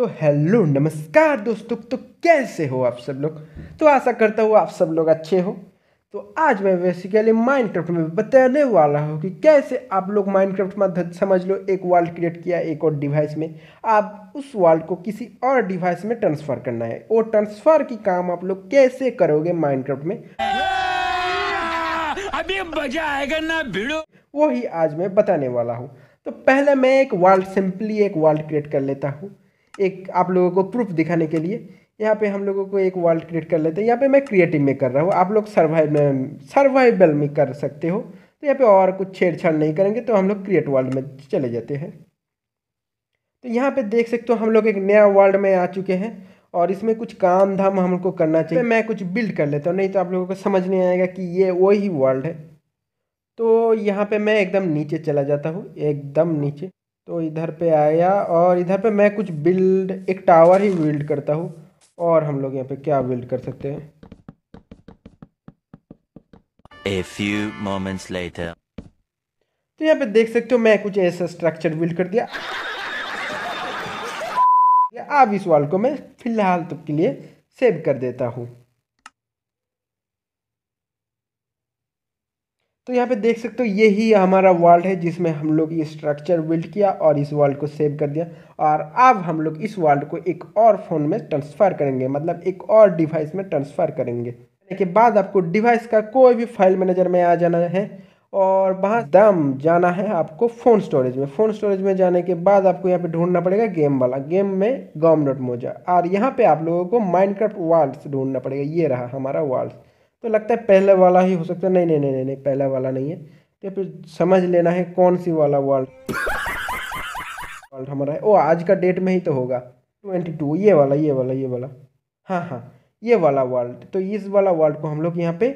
तो हेलो नमस्कार दोस्तों तो कैसे हो आप सब लोग तो आशा करता हूँ आप सब लोग अच्छे हो तो आज मैं बेसिकली माइनक्राफ्ट में बताने वाला हूँ कि कैसे आप लोग माइनक्राफ्ट में समझ लो एक वर्ल्ड क्रिएट किया एक और डिवाइस में आप उस वर्ल्ड को किसी और डिवाइस में ट्रांसफ़र करना है वो ट्रांसफ़र की काम आप लोग कैसे करोगे माइनक्राफ्ट में हाँ, अभी मजा आएगा ना भिड़ो वही आज मैं बताने वाला हूँ तो पहले मैं एक वर्ल्ड सिंपली एक वर्ल्ड क्रिएट कर लेता हूँ एक आप लोगों को प्रूफ दिखाने के लिए यहाँ पे हम लोगों को एक वर्ल्ड क्रिएट कर लेते हैं यहाँ पे मैं क्रिएटिव में कर रहा हूँ आप लोग सर्वाइव में सर्वाइवल में कर सकते हो तो यहाँ पे और कुछ छेड़छाड़ नहीं करेंगे तो हम लोग क्रिएट वर्ल्ड में चले जाते हैं तो यहाँ पे देख सकते हो हम लोग एक नया वर्ल्ड में आ चुके हैं और इसमें कुछ काम धाम हमको करना चाहिए मैं कुछ बिल्ड कर लेता हूँ नहीं तो आप लोगों को समझ नहीं आएगा कि ये वही वर्ल्ड है तो यहाँ पर मैं एकदम नीचे चला जाता हूँ एकदम नीचे तो इधर पे आया और इधर पे मैं कुछ बिल्ड एक टावर ही बिल्ड करता हूँ और हम लोग यहाँ पे क्या बिल्ड कर सकते हैं A few moments later. तो यहाँ पे देख सकते हो मैं कुछ ऐसा स्ट्रक्चर बिल्ड कर दिया अब इस वाल को मैं फिलहाल तक के लिए सेव कर देता हूँ तो यहाँ पे देख सकते हो ये ही हमारा वर्ल्ड है जिसमें हम लोग ये स्ट्रक्चर बिल्ड किया और इस वर्ल्ड को सेव कर दिया और अब हम लोग इस वर्ल्ड को एक और फ़ोन में ट्रांसफ़र करेंगे मतलब एक और डिवाइस में ट्रांसफ़र करेंगे के बाद आपको डिवाइस का कोई भी फाइल मैनेजर में आ जाना है और वहाँ दम जाना है आपको फ़ोन स्टोरेज में फ़ोन स्टोरेज में जाने के बाद आपको यहाँ पे ढूंढना पड़ेगा गेम वाला गेम में गॉम डॉट मोजा और यहाँ पे आप लोगों को माइनक्राफ्ट वर्ल्ड्स ढूंढना पड़ेगा ये रहा हमारा वर्ल्ड्स तो लगता है पहले वाला ही हो सकता है नहीं नहीं नहीं नहीं, नहीं पहला वाला नहीं है तो फिर समझ लेना है कौन सी वाला वर्ल्ड वर्ल्ड हमारा है ओ आज का डेट में ही तो होगा ट्वेंटी टू ये वाला ये वाला ये वाला हाँ हाँ ये वाला वर्ल्ड तो इस वाला वर्ल्ड को हम लोग यहाँ पे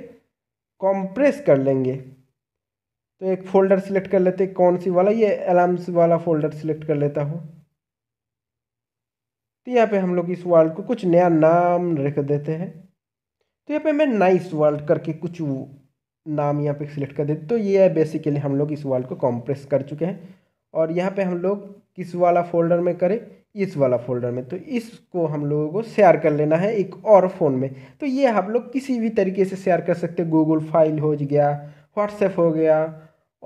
कॉम्प्रेस कर लेंगे तो एक फ़ोल्डर सिलेक्ट कर लेते कौन सी वाला ये अलार्म्स वाला फ़ोल्डर सिलेक्ट कर लेता हूँ तो यहाँ पे हम लोग इस वर्ल्ड को कुछ नया नाम रख देते हैं तो यहाँ पे मैं नाइस वर्ल्ड करके कुछ नाम यहाँ पे सिलेक्ट कर देते तो ये है बेसिकली हम लोग इस वर्ल्ड को कॉम्प्रेस कर चुके हैं और यहाँ पे हम लोग किस वाला फोल्डर में करें इस वाला फोल्डर में तो इसको हम लोगों को शेयर कर लेना है एक और फ़ोन में तो ये हम लोग किसी भी तरीके से शेयर कर सकते गूगल फाइल हो गया व्हाट्सएप हो गया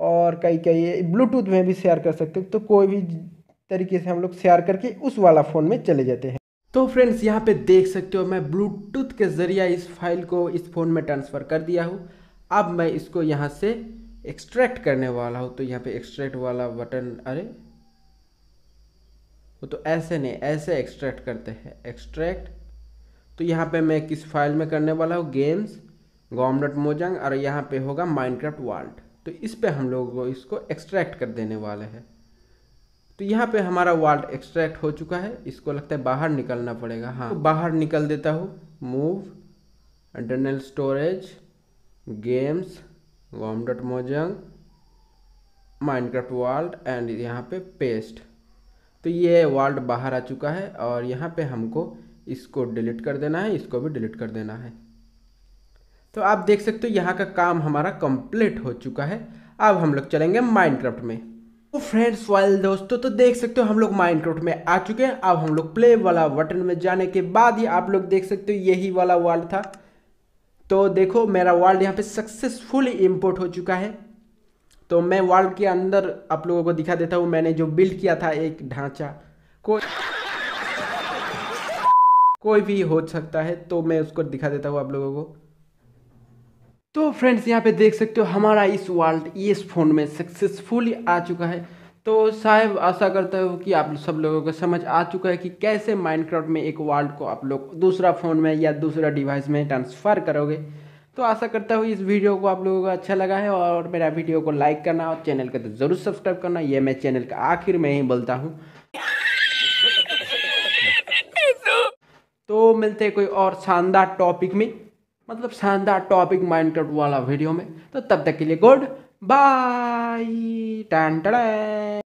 और कई कई ब्लूटूथ में भी शेयर कर सकते तो कोई भी तरीके से हम लोग शेयर करके उस वाला फ़ोन में चले जाते हैं तो फ्रेंड्स यहाँ पे देख सकते हो मैं ब्लूटूथ के ज़रिए इस फाइल को इस फ़ोन में ट्रांसफ़र कर दिया हूँ अब मैं इसको यहाँ से एक्सट्रैक्ट करने वाला हूँ तो यहाँ पे एक्सट्रैक्ट वाला बटन अरे वो तो ऐसे नहीं ऐसे एक्सट्रैक्ट करते हैं एक्सट्रैक्ट तो यहाँ पे मैं किस फाइल में करने वाला हूँ गेम्स गॉम डॉट मोजंग और यहाँ पे होगा क्राफ्ट वर्ल्ड तो इस पर हम लोग इसको एक्सट्रैक्ट कर देने वाले हैं तो यहाँ पे हमारा वाल्ट एक्सट्रैक्ट हो चुका है इसको लगता है बाहर निकलना पड़ेगा हाँ तो बाहर निकल देता हूँ move internal storage games com dot Mojang craft vault and यहाँ पे पेस्ट तो ये वाल्ट बाहर आ चुका है और यहाँ पे हमको इसको डिलीट कर देना है इसको भी डिलीट कर देना है तो आप देख सकते हो यहाँ का काम हमारा कंप्लीट हो चुका है अब हम लोग चलेंगे माइंड में तो फ्रेंड्स वाइल दोस्तों तो देख सकते हो हम लोग माइनक्राफ्ट में आ चुके हैं अब हम लोग प्ले वाला बटन में जाने के बाद ही आप लोग देख सकते हो यही वाला वर्ल्ड था तो देखो मेरा वर्ल्ड यहाँ पे सक्सेसफुली इम्पोर्ट हो चुका है तो मैं वर्ल्ड के अंदर आप लोगों को दिखा देता हूँ मैंने जो बिल्ड किया था एक ढांचा को कोई भी हो सकता है तो मैं उसको दिखा देता हूँ आप लोगों को तो फ्रेंड्स यहाँ पे देख सकते हो हमारा इस वर्ल्ड इस फ़ोन में सक्सेसफुली आ चुका है तो साहब आशा करता हूँ कि आप सब लोगों को समझ आ चुका है कि कैसे माइनक्राफ्ट में एक वर्ल्ड को आप लोग दूसरा फ़ोन में या दूसरा डिवाइस में ट्रांसफ़र करोगे तो आशा करता हूँ इस वीडियो को आप लोगों को अच्छा लगा है और मेरा वीडियो को लाइक करना और चैनल का तो ज़रूर सब्सक्राइब करना ये मैं चैनल का आखिर में ही बोलता हूँ तो मिलते हैं कोई और शानदार टॉपिक में मतलब शानदार टॉपिक माइनक्राफ्ट वाला वीडियो में तो तब तक के लिए गुड बाय टैन